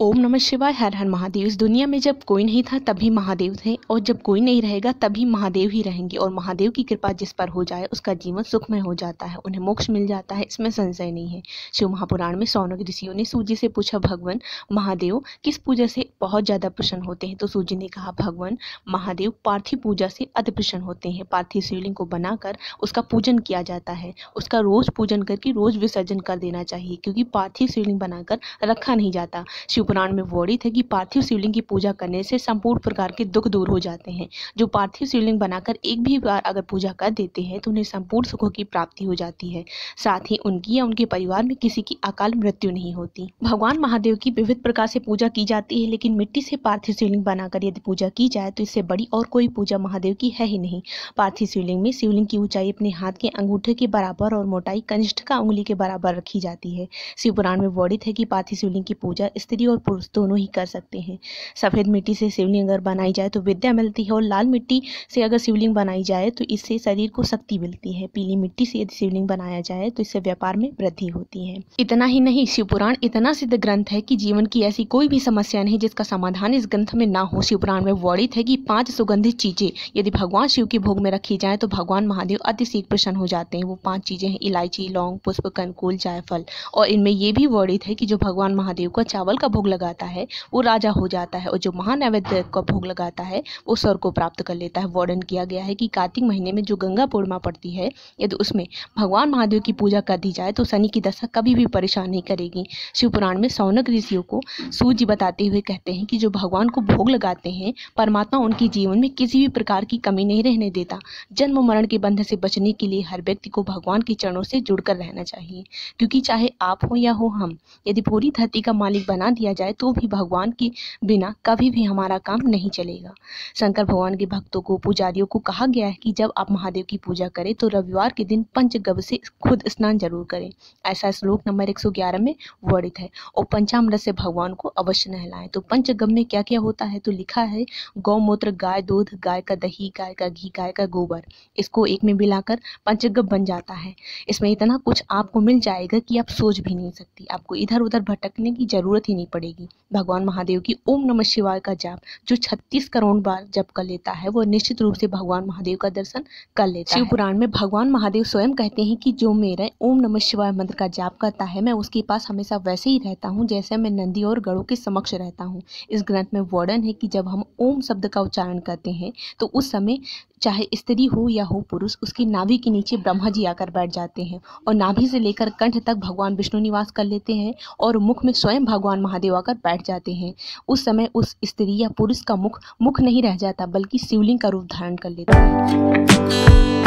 ओम नमः शिवाय हर हर महादेव इस दुनिया में जब कोई नहीं था तभी महादेव थे और जब कोई नहीं रहेगा तभी महादेव ही रहेंगे और महादेव की कृपा जिस पर हो जाए उसका जीवन सुखमय हो जाता है उन्हें मोक्ष मिल जाता है इसमें संशय नहीं है शिव महापुराण में सौनक ऋषियों ने सूर्य से पूछा भगवान महादेव किस पूजा से बहुत ज़्यादा प्रसन्न होते हैं तो सूर्य ने कहा भगवान महादेव पार्थिव पूजा से अति प्रसन्न होते हैं पार्थिव शिवलिंग को बनाकर उसका पूजन किया जाता है उसका रोज़ पूजन करके रोज़ विसर्जन कर देना चाहिए क्योंकि पार्थिव शिवलिंग बनाकर रखा नहीं जाता शिव पुराण में वर्णित है कि पार्थिव शिवलिंग की पूजा करने से संपूर्ण प्रकार के दुख दूर हो जाते हैं जो पार्थिव शिवलिंग बनाकर एक भी बार अगर पूजा कर देते हैं तो उन्हें संपूर्ण सुखों की प्राप्ति हो जाती है साथ ही उनकी या उनके परिवार में किसी की अकाल मृत्यु नहीं होती भगवान महादेव की विविध प्रकार से पूजा की जाती है लेकिन मिट्टी से पार्थिव शिवलिंग बनाकर यदि पूजा की जाए तो इससे बड़ी और कोई पूजा महादेव की है ही नहीं पार्थिव शिवलिंग में शिवलिंग की ऊंचाई अपने हाथ के अंगूठे के बराबर और मोटाई कनिष्ठ का उंगली के बराबर रखी जाती है शिवपुराण में वर्णित है कि पार्थिव शिवलिंग की पूजा स्त्री और और पुरुष दोनों ही कर सकते हैं सफ़ेद मिट्टी से शिवलिंग अगर बनाई जाए तो विद्या मिलती है और लाल मिट्टी से अगर शिवलिंग बनाई जाए तो इससे शरीर को शक्ति मिलती है पीली मिट्टी से यदि शिवलिंग बनाया जाए तो इससे व्यापार में वृद्धि होती है इतना ही नहीं शिवपुराण इतना सिद्ध ग्रंथ है कि जीवन की ऐसी कोई भी समस्या नहीं जिसका समाधान इस ग्रंथ में ना हो शिवपुराण में वर्णित है कि पांच सुगंधित चीजें यदि भगवान शिव के भोग में रखी जाए तो भगवान महादेव अतिशीघ्र प्रसन्न हो जाते हैं वो पांच चीजें हैं इलायची लौंग पुष्प कंकूल जायफल और इनमें ये भी वर्णित है कि जो भगवान महादेव का चावल का भोग लगाता है वो राजा हो जाता है और जो महानैवेद्य हाँ। का भोग लगाता है वो स्वर को प्राप्त कर लेता है वर्णन किया गया है कि कार्तिक महीने में जो गंगा पूर्णिमा पड़ती है यदि उसमें भगवान महादेव की पूजा कर दी जाए तो शनि की दशा कभी भी परेशान नहीं करेगी शिवपुराण में सौनक ऋषियों को सूर्य बताते हुए कहते हैं कि जो भगवान को भोग लगाते हैं परमात्मा उनके जीवन में किसी भी प्रकार की कमी नहीं रहने देता जन्म मरण के बंधन से बचने के लिए हर व्यक्ति को भगवान के चरणों से जुड़कर रहना चाहिए क्योंकि चाहे आप हो या हो हम यदि पूरी धरती का मालिक बना दिया जाए तो भी भगवान के बिना कभी भी हमारा काम नहीं चलेगा शंकर भगवान के भक्तों को पुजारियों को कहा गया है कि जब आप महादेव की पूजा करें तो रविवार के दिन पंचगव से खुद स्नान जरूर करें ऐसा श्लोक नंबर एक में वर्णित है और पंचामृत से भगवान को अवश्य नहलाएं तो पंचगम में क्या क्या होता है तो लिखा है गौमूत्र गाय दूध गाय का दही गाय का घी गाय का गोबर इसको एक में मिलाकर पंचगव बन जाता है इसमें इतना कुछ आपको मिल जाएगा कि आप सोच भी नहीं सकती आपको इधर उधर भटकने की ज़रूरत ही नहीं पड़ेगी पड़ेगी भगवान महादेव की ओम नमः शिवाय का जाप जो 36 करोड़ बार जप कर लेता है वो निश्चित रूप से भगवान महादेव का दर्शन कर लेता शिव पुराण में भगवान महादेव स्वयं कहते हैं कि जो मेरा ओम नमः शिवाय मंत्र का जाप करता है मैं उसके पास हमेशा वैसे ही रहता हूँ जैसे मैं नंदी और गढ़ों के समक्ष रहता हूँ इस ग्रंथ में वर्णन है कि जब हम ओम शब्द का उच्चारण करते हैं तो उस समय चाहे स्त्री हो या हो पुरुष उसकी नाभि के नीचे ब्रह्मा जी आकर बैठ जाते हैं और नाभि से लेकर कंठ तक भगवान विष्णु निवास कर लेते हैं और मुख में स्वयं भगवान महादेव आकर बैठ जाते हैं उस समय उस स्त्री या पुरुष का मुख मुख नहीं रह जाता बल्कि शिवलिंग का रूप धारण कर लेता है